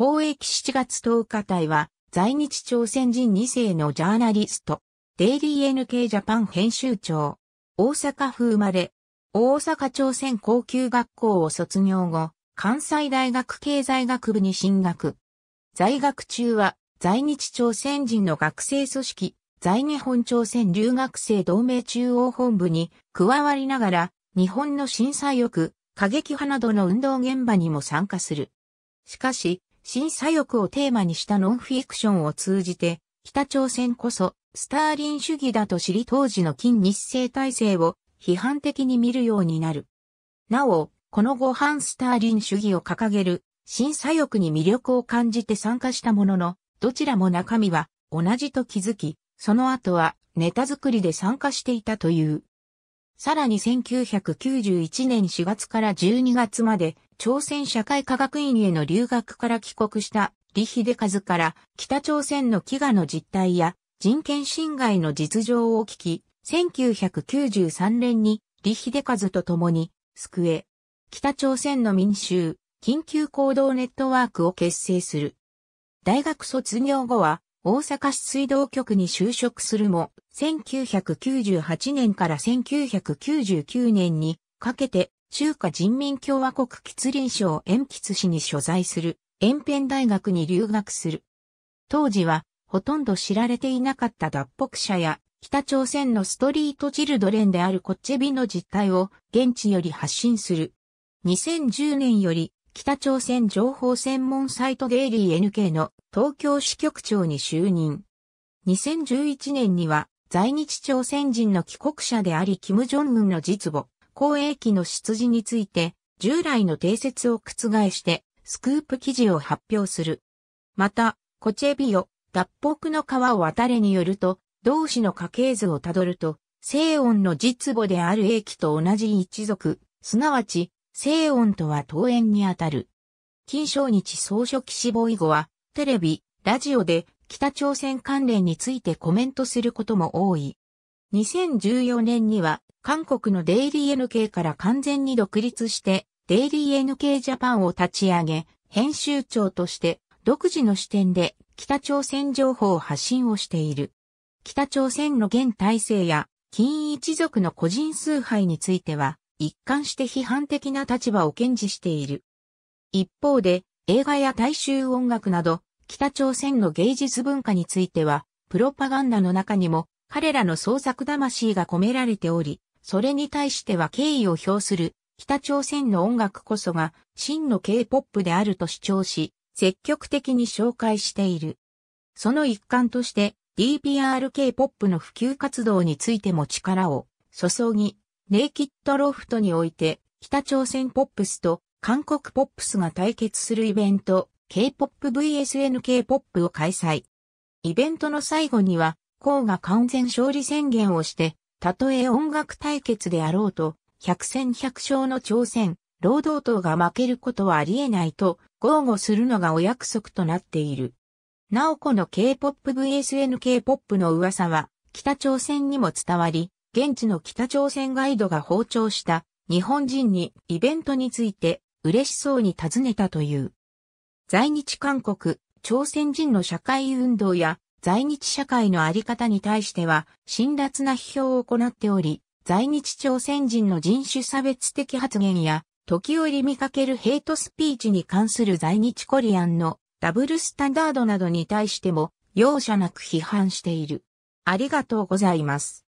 公益7月10日隊は、在日朝鮮人2世のジャーナリスト、デイリー NK ジャパン編集長、大阪府生まれ、大阪朝鮮高級学校を卒業後、関西大学経済学部に進学。在学中は、在日朝鮮人の学生組織、在日本朝鮮留学生同盟中央本部に加わりながら、日本の震災翼、過激派などの運動現場にも参加する。しかし、審査欲をテーマにしたノンフィクションを通じて、北朝鮮こそスターリン主義だと知り当時の近日政体制を批判的に見るようになる。なお、この後反スターリン主義を掲げる審査欲に魅力を感じて参加したものの、どちらも中身は同じと気づき、その後はネタ作りで参加していたという。さらに1991年4月から12月まで朝鮮社会科学院への留学から帰国した李秀和から北朝鮮の飢餓の実態や人権侵害の実情を聞き、1993年に李秀和と共に、救え、北朝鮮の民衆、緊急行動ネットワークを結成する。大学卒業後は、大阪市水道局に就職するも、1998年から1999年にかけて中華人民共和国吉林省延吉市に所在する延辺大学に留学する。当時はほとんど知られていなかった脱北者や北朝鮮のストリートチルドレンであるコッチェビの実態を現地より発信する。2010年より北朝鮮情報専門サイトデイリー NK の東京支局長に就任。2011年には在日朝鮮人の帰国者でありキム・ジョンウンの実母、公営機の出自について、従来の定説を覆して、スクープ記事を発表する。また、コチェビオ、脱北の川を渡れによると、同氏の家系図をたどると、西音の実母である英機と同じ一族、すなわち、西音とは桃園にあたる。金正日総書記死亡以後は、テレビ、ラジオで北朝鮮関連についてコメントすることも多い。2014年には、韓国のデイリー NK から完全に独立して、デイリー NK ジャパンを立ち上げ、編集長として独自の視点で北朝鮮情報を発信をしている。北朝鮮の現体制や金一族の個人崇拝については、一貫して批判的な立場を堅持している。一方で、映画や大衆音楽など、北朝鮮の芸術文化については、プロパガンダの中にも、彼らの創作魂が込められており、それに対しては敬意を表する北朝鮮の音楽こそが真の K-POP であると主張し、積極的に紹介している。その一環として DPRK-POP の普及活動についても力を注ぎ、ネイキッドロフトにおいて北朝鮮ポップスと韓国ポップスが対決するイベント K-POPVSNK-POP を開催。イベントの最後には、甲が完全勝利宣言をして、たとえ音楽対決であろうと、百戦百勝の挑戦、労働党が負けることはありえないと、豪語するのがお約束となっている。なおこの K-POP VSNK-POP の噂は、北朝鮮にも伝わり、現地の北朝鮮ガイドが包丁した日本人にイベントについて嬉しそうに尋ねたという。在日韓国、朝鮮人の社会運動や在日社会のあり方に対しては、辛辣な批評を行っており、在日朝鮮人の人種差別的発言や、時折見かけるヘイトスピーチに関する在日コリアンのダブルスタンダードなどに対しても容赦なく批判している。ありがとうございます。